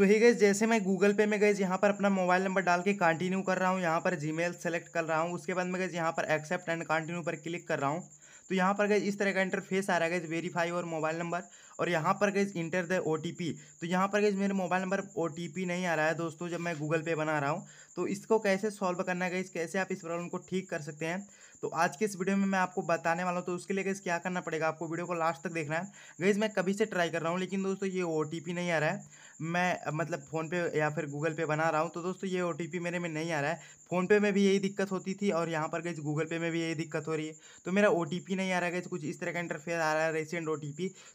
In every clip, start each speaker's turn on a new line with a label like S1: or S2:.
S1: सो ही गई जैसे मैं गूगल पे में गई यहाँ पर अपना मोबाइल नंबर डाल के कंटिन्यू कर रहा हूँ यहाँ पर मेल सेलेक्ट कर रहा हूँ उसके बाद मैं गई यहाँ पर एक्सेप्ट एंड कंटिन्यू पर क्लिक कर रहा हूँ तो यहाँ पर गए इस तरह का इंटरफेस आ रहा है वेरीफाई और मोबाइल नंबर और यहाँ पर गए इंटर द ओ तो यहाँ पर गए मेरे मोबाइल नंबर ओ नहीं आ रहा है दोस्तों जब मैं गूगल पे बना रहा हूँ तो इसको कैसे सॉल्व करना है कैसे आप इस प्रॉब्लम को ठीक कर सकते हैं तो आज के इस वीडियो में मैं आपको बताने वाला हूँ तो उसके लिए गई क्या करना पड़ेगा आपको वीडियो को लास्ट तक देखना है गई मैं कभी से ट्राई कर रहा हूँ लेकिन दोस्तों ये ओ नहीं आ रहा है मैं मतलब फ़ोनपे या फिर गूगल पे बना रहा हूँ तो दोस्तों ये ओ मेरे में नहीं आ रहा है फ़ोनपे में भी यही दिक्कत होती थी और यहाँ पर गई तो गूगल पे में भी यही दिक्कत हो रही है तो मेरा ओ नहीं आ रहा है तो कुछ इस तरह का इंटरफेयर आ रहा है रेसेंट ओ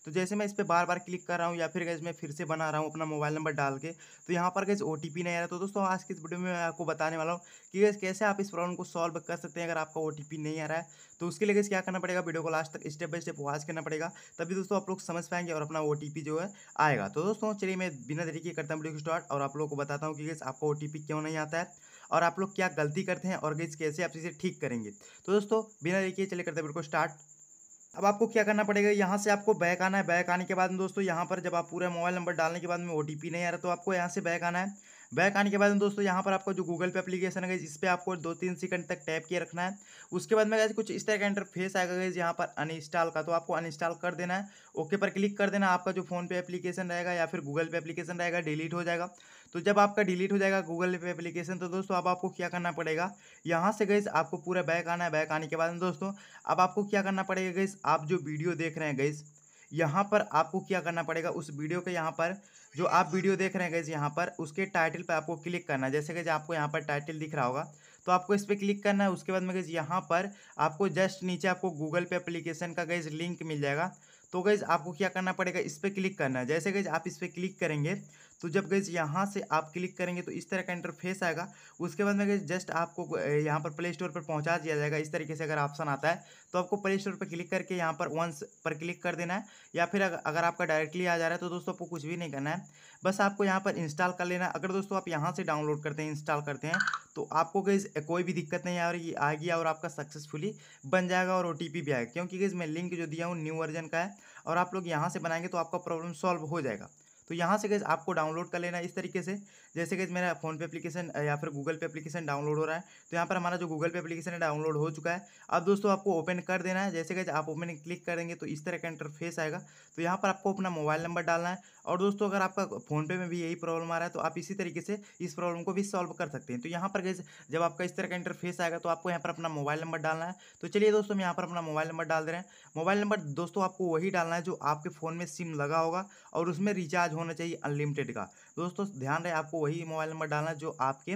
S1: तो जैसे मैं इस पर बार बार क्लिक कर रहा हूँ या फिर गैस मैं फिर से बना रहा हूँ अपना मोबाइल नंबर डाल के तो यहाँ पर गैस ओ तो नहीं आ रहा तो दोस्तों आज की इस वीडियो में मैं आपको बताने वाला हूँ कि गैस कैसे आप इस प्रॉब्लम को सॉल्व कर सकते हैं अगर आपका ओ नहीं आ रहा है तो उसके लिए गैस क्या करना पड़ेगा वीडियो को लास्ट तक स्टेप बाय स्टेप वॉच करना पड़ेगा तभी दोस्तों आप लोग समझ पाएंगे और अपना ओ जो है आएगा तो दोस्तों चलिए मैं बिना तरीके करता हूँ वीडियो को स्टार्ट और आप लोगों को बताता हूँ कि गैस आपको ओ क्यों नहीं आता है और आप लोग क्या गलती करते हैं और गैस कैसे आप इसे ठीक करेंगे तो दोस्तों बिना तरीके चले करते हैं वीडियो को स्टार्ट अब आपको क्या करना पड़ेगा यहाँ से आपको बैक आना है बैक आने के बाद में दोस्तों यहाँ पर जब आप पूरा मोबाइल नंबर डालने के बाद में ओ नहीं आ रहा तो आपको यहाँ से बैक आना है बैक आने के बाद दोस्तों यहाँ पर आपको जो गूगल पे एप्लीकेशन है इस पर आपको दो तीन सेकंड तक टैप किए रखना है उसके बाद में गए कुछ इस तरह का इंटरफेस आएगा गए यहाँ पर अनइंस्टॉल का तो आपको अनइंस्टॉल कर देना है ओके पर क्लिक कर देना आपका जो फोन पे एप्लीकेशन रहेगा या फिर गूगल पे एप्लीकेशन रहेगा डिलीट हो जाएगा तो जब आपका डिलीट हो जाएगा गूगल पे एप्लीकेशन तो दोस्तों अब आपको क्या करना पड़ेगा यहाँ से गई आपको पूरा बैक आना है बैक आने के बाद दोस्तों अब आपको क्या करना पड़ेगा गई आप जो वीडियो देख रहे हैं गई यहाँ पर आपको क्या करना पड़ेगा उस वीडियो के यहाँ पर जो आप वीडियो देख रहे हैं गैस यहाँ पर उसके टाइटल पर आपको क्लिक करना है जैसे कि आपको यहाँ पर टाइटल दिख रहा होगा तो आपको इस पर क्लिक करना है उसके बाद में गैस यहाँ पर आपको जस्ट नीचे आपको गूगल पे अप्लीकेशन का गैस लिंक मिल जाएगा तो गैज़ आपको क्या करना पड़ेगा इस पर क्लिक करना है जैसे गैज़ आप इस पर क्लिक करेंगे तो जब गई यहाँ से आप क्लिक करेंगे तो इस तरह का इंटरफेस आएगा उसके बाद में जस्ट आपको यहाँ पर प्ले स्टोर पर पहुँचा दिया जाएगा इस तरीके से अगर ऑप्शन आता है तो आपको प्ले स्टोर पर क्लिक करके यहाँ पर वंस पर क्लिक कर देना है या फिर अगर आपका डायरेक्टली आ जा रहा है तो दोस्तों आपको कुछ भी नहीं करना है बस आपको यहाँ पर इंस्टॉल कर लेना अगर दोस्तों आप यहाँ से डाउनलोड करते हैं इंस्टॉल करते हैं तो आपको गई कोई भी दिक्कत नहीं आ रही आएगी और आपका सक्सेसफुली बन जाएगा और ओ भी आएगा क्योंकि गई मैं लिंक जो दिया हूँ न्यू वर्जन का है और आप लोग यहाँ से बनाएंगे तो आपका प्रॉब्लम सॉल्व हो जाएगा तो यहाँ से गैस आपको डाउनलोड कर लेना है इस तरीके से जैसे गैस मेरा फोन पे एप्लीकेशन या फिर गूगल पे एप्लीकेशन डाउनलोड हो रहा है तो यहाँ पर हमारा जो गूगल पे एप्लीकेशन है डाउनलोड हो चुका है अब दोस्तों आपको ओपन कर देना है जैसे गैस आप ओपन क्लिक करेंगे तो इस तरह का इंटरफेस आएगा तो यहाँ पर आपको अपना मोबाइल नंबर डालना है और दोस्तों अगर आपका फ़ोनपे में भी यही प्रॉब्लम आ रहा है तो आप इसी तरीके से इस प्रॉब्लम को भी सॉल्व कर सकते हैं तो यहाँ पर जैसे जब आपका इस तरह का इंटरफेस आएगा तो आपको यहाँ पर अपना मोबाइल नंबर डालना है तो चलिए दोस्तों हम यहाँ पर अपना मोबाइल नंबर डाल दे रहे हैं मोबाइल नंबर दोस्तों आपको वही डालना है जो आपके फ़ोन में सिम लगा होगा और उसमें रिचार्ज होना चाहिए अनलिमिटेड का दोस्तों ध्यान रहे आपको वही मोबाइल नंबर डालना है जो आपके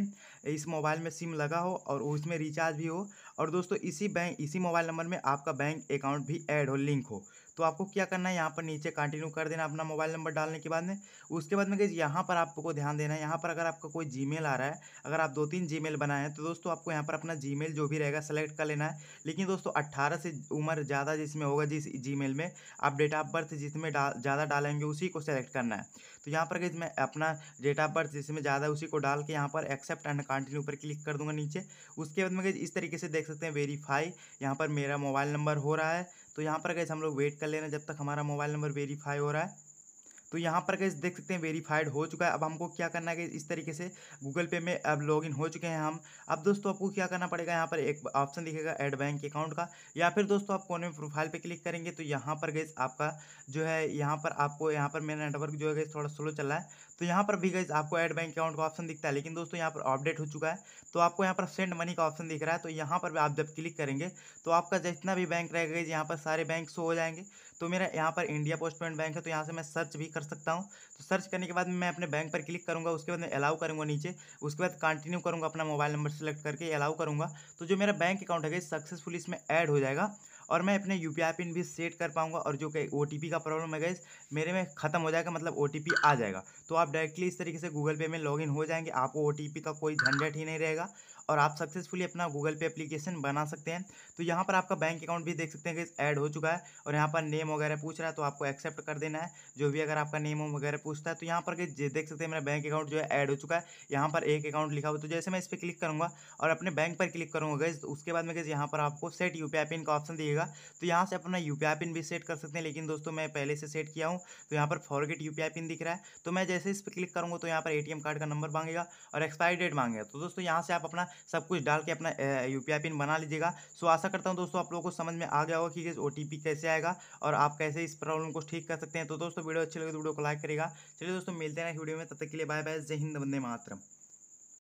S1: इस मोबाइल में सिम लगा हो और उसमें रिचार्ज भी हो और दोस्तों इसी बैंक इसी मोबाइल नंबर में आपका बैंक अकाउंट भी एड हो लिंक हो तो आपको क्या करना है यहाँ पर नीचे कंटिन्यू कर देना अपना मोबाइल नंबर डालने के बाद में उसके बाद में यहाँ पर आपको ध्यान देना है यहाँ पर अगर आपका कोई जी आ रहा है अगर आप दो तीन जी बनाए हैं तो दोस्तों आपको यहाँ पर अपना जी जो भी रहेगा सेलेक्ट कर लेना है लेकिन दोस्तों अट्ठारह से उम्र ज़्यादा जिसमें होगा जिस जी में आप डेट ऑफ बर्थ जिसमें डाल ज़्यादा डालेंगे उसी को सेलेक्ट करना है तो यहाँ पर गई मैं अपना डेट ऑफ बर्थ जिसमें ज़्यादा उसी को डाल के यहाँ पर एक्सेप्ट एंड कंटिन्यू पर क्लिक कर दूंगा नीचे उसके बाद में इस तरीके से देख सकते हैं वेरीफाई यहाँ पर मेरा मोबाइल नंबर हो रहा है तो यहाँ पर गए हम लोग वेट कर लेना जब तक हमारा मोबाइल नंबर वेरीफाई हो रहा है तो यहाँ पर कैसे देख सकते हैं वेरीफाइड हो चुका है अब हमको क्या करना है इस तरीके से गूगल पे में अब लॉग हो चुके हैं हम अब दोस्तों आपको क्या करना पड़ेगा यहाँ पर एक ऑप्शन दिखेगा एड बैंक अकाउंट का या फिर दोस्तों आप कोने में प्रोफाइल पे क्लिक करेंगे तो यहाँ पर गए आपका जो है यहाँ पर आपको यहाँ पर मेरा नेटवर्क जो है थोड़ा स्लो चल रहा है तो यहाँ पर भी गए आपको एड बैंक अकाउंट का ऑप्शन दिखता है लेकिन दोस्तों यहाँ पर अपडेट हो चुका है तो आपको यहाँ पर सेंड मनी का ऑप्शन दिख रहा है तो यहाँ पर आप जब क्लिक करेंगे तो आपका जितना भी बैंक रहेगा यहाँ पर सारे बैंक शो हो जाएंगे तो मेरा यहाँ पर इंडिया पोस्ट पेमेंट बैंक है तो यहाँ से मैं सर्च भी कर सकता हूँ तो सर्च करने के बाद मैं अपने बैंक पर क्लिक करूँगा उसके बाद मैं अलाउ करूँगा नीचे उसके बाद कंटिन्यू करूँगा अपना मोबाइल नंबर सेलेक्ट करके अलाउ करूँगा तो जो मेरा बैंक अकाउंट है सक्सेसफुल इसमें ऐड हो जाएगा और मैं अपने यू पिन भी सेट कर पाऊँगा और जो ओ का प्रॉब्लम है गैस मेरे में ख़त्म हो जाएगा मतलब ओ आ जाएगा तो आप डायरेक्टली इस तरीके से गूगल पे में लॉग हो जाएंगे आपको ओ का कोई झंझट ही नहीं रहेगा और आप सक्सेसफुली अपना गूगल पे एप्लीकेशन बना सकते हैं तो यहाँ पर आपका बैंक अकाउंट भी देख सकते हैं गैस ऐड हो चुका है और यहाँ पर नेम वगैरह पूछ रहा है तो आपको एक्सेप्ट कर देना है जो भी अगर आपका नेम वगैरह पूछता है तो यहाँ पर देख सकते हैं मेरा बैंक अकाउंट जो है ऐड हो चुका है यहाँ पर एक अकाउंट लिखा हुआ तो जैसे मैं इस पर क्लिक करूँगा और अपने बैंक पर क्लिक करूँगा गैस तो उसके बाद में गैस यहाँ पर आपको सेट यू पिन का ऑप्शन दिएगा मिलेगा तो यहाँ से अपना यू पिन भी सेट कर सकते हैं लेकिन दोस्तों मैं पहले से सेट किया हूँ तो यहाँ पर फॉरगेट यू पिन दिख रहा है तो मैं जैसे इस पर क्लिक करूँगा तो यहाँ पर ए कार्ड का नंबर मांगेगा और एक्सपायरी डेट मांगेगा तो दोस्तों यहाँ से आप अपना सब कुछ डाल के अपना यू पिन बना लीजिएगा सो आशा करता हूँ दोस्तों आप लोगों को समझ में आ गया होगा कि ओ टी कैसे आएगा और आप कैसे इस प्रॉब्लम को ठीक कर सकते हैं तो दोस्तों वीडियो अच्छी लगे तो वीडियो को लाइक करेगा चलिए दोस्तों मिलते हैं वीडियो में तब तक के लिए बाय बाय जय हिंद बंदे मातरम